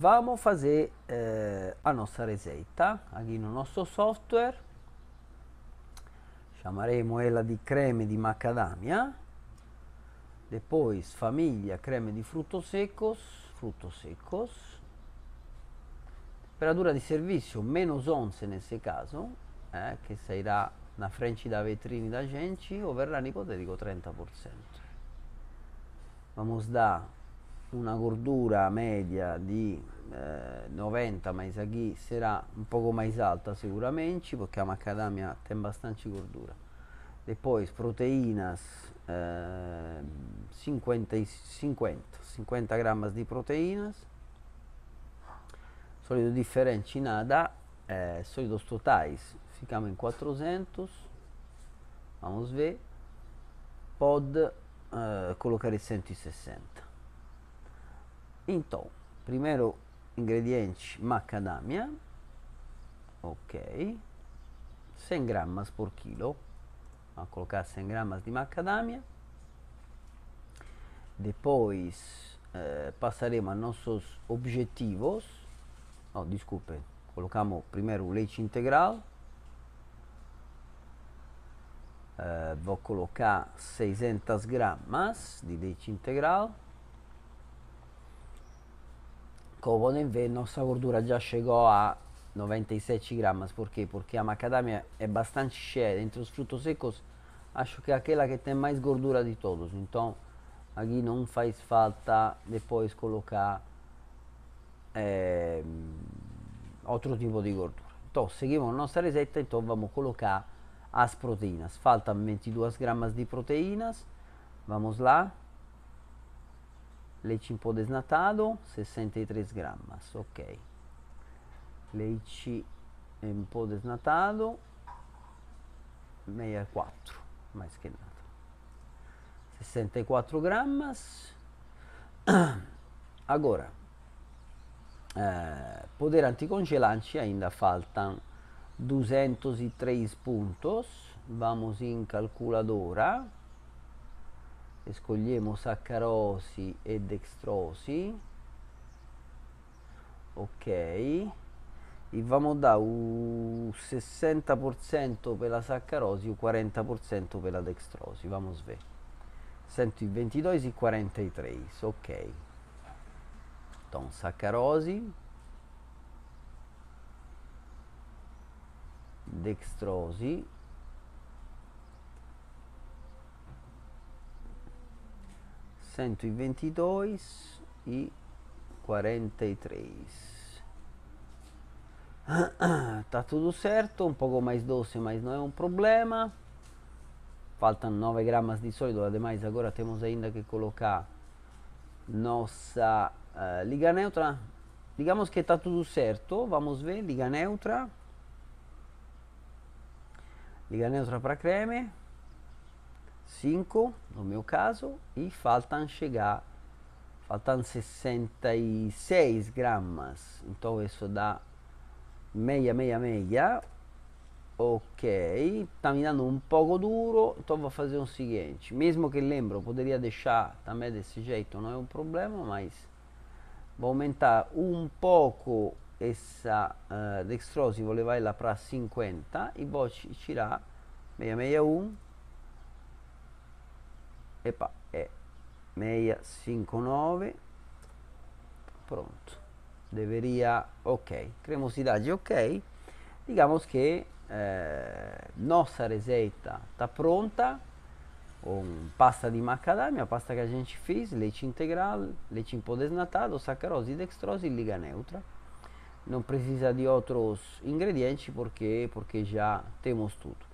Vamos fazer eh, a nossa receita aqui no nosso software. Chamaremo ela de creme de macadamia. Depois, famiglia, creme de frutos secos, frutos secos. Temperatura di servizio, meno 11 nesse caso, eh, che sarà una French da vetrini da gente, o verrà ipotetico 30%. Vamos dar una gordura media di eh, 90 maisaghi sarà un poco mais alta sicuramente perché la macadamia ha abbastanza gordura e poi proteínas eh, 50, 50, 50 grammi di proteínas solido differenza nada eh, solito stotais ficamo in 400 vamos ver pod eh, colocare 160 Então, primeiro ingrediente, macadamia. Ok. 100 gramas por quilo. Vou colocar 100 gramas de macadamia. Depois eh, passaremo a nossos objetivos. Oh, desculpe, colocamos primeiro leite integral. Eh, vou colocar 600 gramas de leite integral. Como podem ver, nossa gordura já chegou a 97 gramas. Por quê? Porque a macadâmia é bastante cheia. Entre os frutos secos, acho que é aquela que tem mais gordura de todos. Então, aqui não faz falta depois colocar é, outro tipo de gordura. Então, seguimos a nossa receita. Então, vamos colocar as proteínas. Faltam 22 gramas de proteínas. Vamos lá. Leici desnatado, 63 gramos, ok. Leici desnatado, meia 4, mais que nada. 64 gramos. Agora, eh, poder anticongelante ainda faltam 203 pontos. Vamos em calculadora scogliamo saccarosi e dextrosi ok e vamo da un 60% per la saccarosi e un 40% per la dextrosi vamo sve 22 e 43 ok Don saccarosi dextrosi 122 e 43 tá tudo certo, um pouco mais doce, mas não é um problema. Faltam 9 gramas de sólido, ademais agora temos ainda que colocar nossa uh, liga neutra. Digamos que tá tudo certo, vamos ver, liga neutra. Liga neutra para creme. 5, nel mio caso, e faltam chegar, faltam 66 gramas, então isso dá meia, meia, meia, ok, tá me dando um pouco duro, então vou fazer o seguinte, mesmo que lembro, poderia deixar também desse jeito, não é um problema, mas vou aumentar um pouco essa uh, eh, dextrose, vou levar ela para 50 e vou tirar 661 e pa è eh, Meia 5,9 pronto deveria ok cremosidade ok digamos che eh, nossa receita está pronta com pasta di macadamia pasta che a gente fez, leite integral, leite em pó desnatado, sacarose, dextrose liga neutra. non precisa di altri ingredienti perché porque já temos tudo.